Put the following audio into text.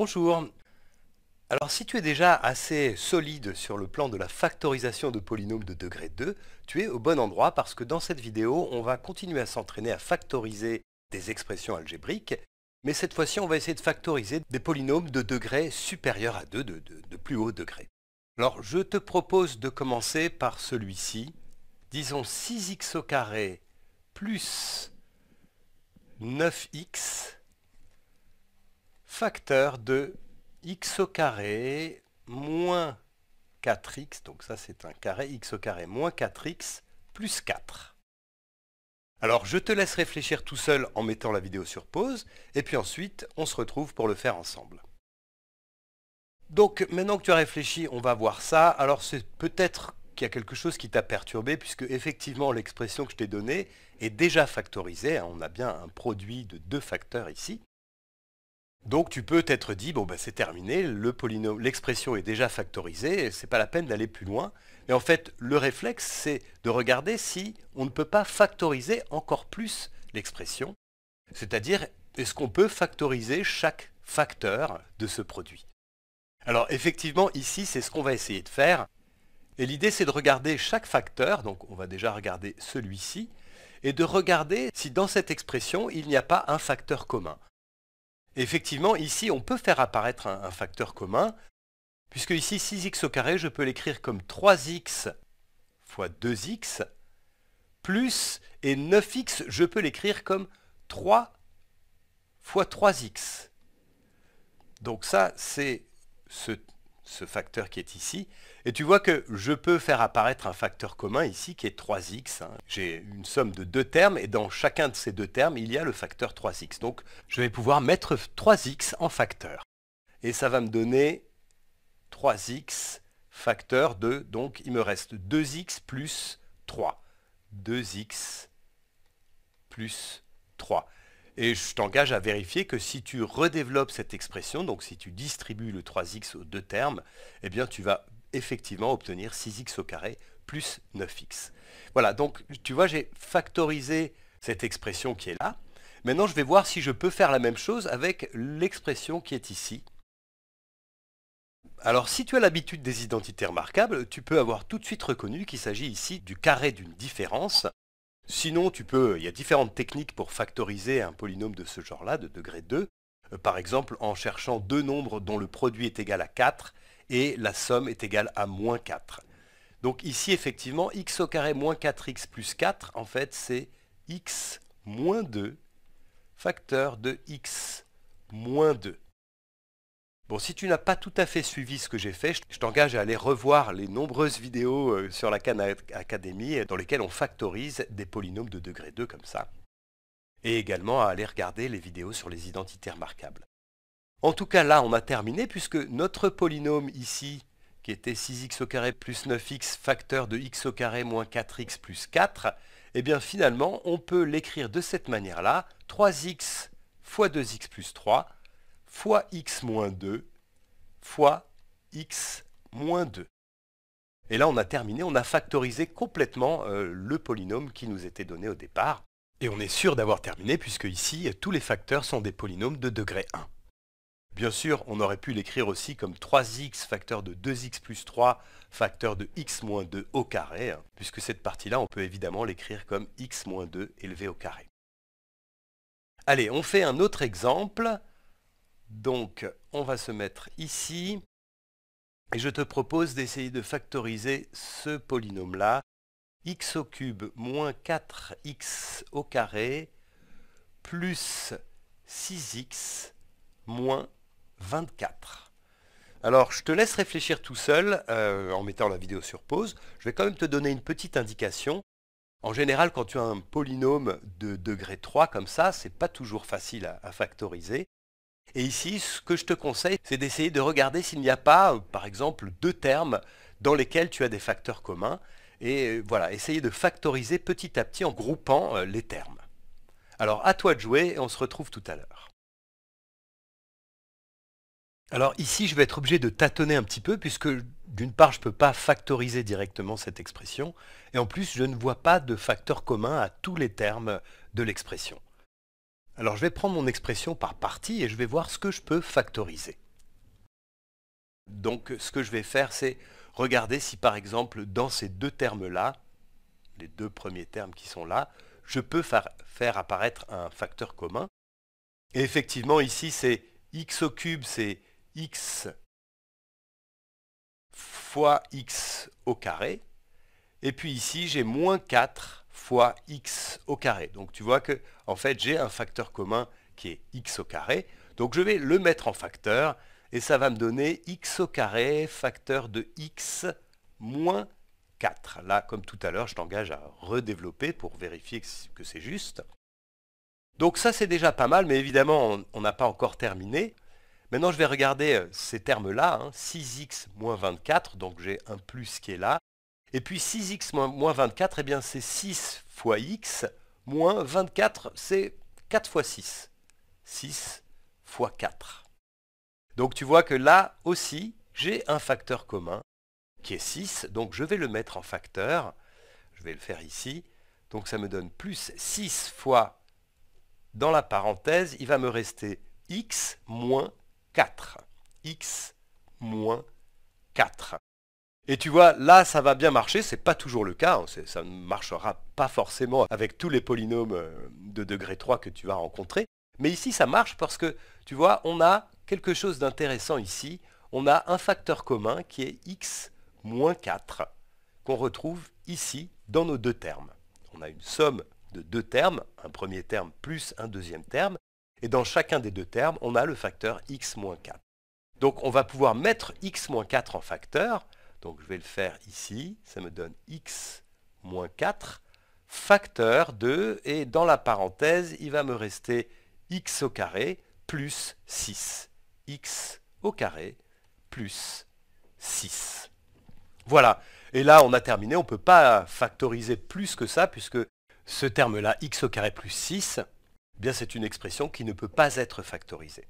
Bonjour Alors si tu es déjà assez solide sur le plan de la factorisation de polynômes de degré 2, tu es au bon endroit parce que dans cette vidéo, on va continuer à s'entraîner à factoriser des expressions algébriques, mais cette fois-ci, on va essayer de factoriser des polynômes de degré supérieur à 2, de, de, plus haut degré. Alors je te propose de commencer par celui-ci. Disons 6x au plus 9x facteur de x au carré moins 4x, donc ça c'est un carré, x au carré moins 4x plus 4. Alors je te laisse réfléchir tout seul en mettant la vidéo sur pause, et puis ensuite on se retrouve pour le faire ensemble. Donc maintenant que tu as réfléchi, on va voir ça. Alors c'est peut-être qu'il y a quelque chose qui t'a perturbé, puisque effectivement l'expression que je t'ai donnée est déjà factorisée. Hein. On a bien un produit de deux facteurs ici. Donc tu peux t'être dit, bon ben c'est terminé, l'expression est déjà factorisée, c'est pas la peine d'aller plus loin. Mais en fait, le réflexe, c'est de regarder si on ne peut pas factoriser encore plus l'expression. C'est-à-dire, est-ce qu'on peut factoriser chaque facteur de ce produit Alors effectivement, ici, c'est ce qu'on va essayer de faire. Et l'idée, c'est de regarder chaque facteur, donc on va déjà regarder celui-ci, et de regarder si dans cette expression, il n'y a pas un facteur commun effectivement, ici, on peut faire apparaître un, facteur commun, puisque ici, 6x au carré, je peux l'écrire comme 3x fois 2x, plus, et 9x, je peux l'écrire comme 3 fois 3x. Donc ça, c'est ce ce facteur qui est ici. Et tu vois que je peux faire apparaître un facteur commun ici qui est 3x. Hein. J'ai une somme de deux termes et dans chacun de ces deux termes, il y a le facteur 3x. Donc je vais pouvoir mettre 3x en facteur. Et ça va me donner 3x facteur de, donc il me reste 2x plus 3. 2x plus 3. Et je t'engage à vérifier que si tu redéveloppes cette expression, donc si tu distribues le 3x aux deux termes, eh bien tu vas effectivement obtenir 6x au carré plus 9x. Voilà, donc tu vois, j'ai factorisé cette expression qui est là. Maintenant, je vais voir si je peux faire la même chose avec l'expression qui est ici. Alors, si tu as l'habitude des identités remarquables, tu peux avoir tout de suite reconnu qu'il s'agit ici du carré d'une différence Sinon, tu peux, il y a différentes techniques pour factoriser un polynôme de ce genre-là, de degré 2, euh, par exemple en cherchant deux nombres dont le produit est égal à 4 et la somme est égale à moins 4. Donc ici, effectivement, x au carré moins 4x plus 4, en fait, c'est x moins 2 facteur de x moins 2. Bon, si tu n'as pas tout à fait suivi ce que j'ai fait, je t'engage à aller revoir les nombreuses vidéos euh, sur la Khan Academy euh, dans lesquelles on factorise des polynômes de degré 2 comme ça. Et également à aller regarder les vidéos sur les identités remarquables. En tout cas, là, on a terminé puisque notre polynôme ici, qui était 6x au carré plus 9x facteur de x au carré moins 4x plus 4, eh bien finalement, on peut l'écrire de cette manière-là, 3x fois 2x plus 3 fois x moins 2 fois x moins 2. Et là, on a terminé, on a factorisé complètement euh, le polynôme qui nous était donné au départ. Et on est sûr d'avoir terminé, puisque ici, tous les facteurs sont des polynômes de degré 1. Bien sûr, on aurait pu l'écrire aussi comme 3x facteur de 2x plus 3 facteur de x moins 2 au carré, hein, puisque cette partie-là, on peut évidemment l'écrire comme x moins 2 élevé au carré. Allez, on fait un autre exemple donc, on va se mettre ici. Et je te propose d'essayer de factoriser ce polynôme-là. x au cube moins 4x au carré plus 6x moins 24. Alors, je te laisse réfléchir tout seul euh, en mettant la vidéo sur pause. Je vais quand même te donner une petite indication. En général, quand tu as un polynôme de degré 3 comme ça, ce n'est pas toujours facile à factoriser. Et ici, ce que je te conseille, c'est d'essayer de regarder s'il n'y a pas, euh, par exemple, deux termes dans lesquels tu as des facteurs communs. Et euh, voilà, essayer de factoriser petit à petit en groupant euh, les termes. Alors à toi de jouer et on se retrouve tout à l'heure. Alors ici, je vais être obligé de tâtonner un petit peu puisque d'une part, je ne peux pas factoriser directement cette expression et en plus, je ne vois pas de facteur commun à tous les termes de l'expression. Alors je vais prendre mon expression par partie et je vais voir ce que je peux factoriser. Donc ce que je vais faire, c'est regarder si par exemple dans ces deux termes-là, les deux premiers termes qui sont là, je peux faire apparaître un facteur commun. Et effectivement ici c'est x au cube, c'est x fois x au carré. Et puis ici j'ai moins 4 fois x au carré. Donc tu vois que en fait j'ai un facteur commun qui est x au carré. Donc je vais le mettre en facteur et ça va me donner x au carré facteur de x moins 4. Là, comme tout à l'heure, je t'engage à redévelopper pour vérifier que c'est juste. Donc ça, c'est déjà pas mal, mais évidemment, on n'a pas encore terminé. Maintenant, je vais regarder euh, ces termes-là, 6x hein, moins 24, donc j'ai un plus qui est là, et puis 6x moins, 24, eh bien c'est 6 fois x moins 24, c'est 4 fois 6. 6 fois 4. Donc tu vois que là aussi, j'ai un facteur commun qui est 6, donc je vais le mettre en facteur. Je vais le faire ici. Donc ça me donne plus 6 fois, dans la parenthèse, il va me rester x moins 4. x moins 4. Et tu vois, là, ça va bien marcher, ce n'est pas toujours le cas, hein. ça ne marchera pas forcément avec tous les polynômes euh, de degré 3 que tu vas rencontrer, mais ici, ça marche parce que, tu vois, on a quelque chose d'intéressant ici, on a un facteur commun qui est x moins 4, qu'on retrouve ici dans nos deux termes. On a une somme de deux termes, un premier terme plus un deuxième terme, et dans chacun des deux termes, on a le facteur x moins 4. Donc on va pouvoir mettre x moins 4 en facteur, donc je vais le faire ici, ça me donne x moins 4, facteur 2, et dans la parenthèse, il va me rester x au carré plus 6. x au carré plus 6. Voilà, et là on a terminé, on ne peut pas factoriser plus que ça, puisque ce terme-là, x au carré plus 6, eh bien c'est une expression qui ne peut pas être factorisée.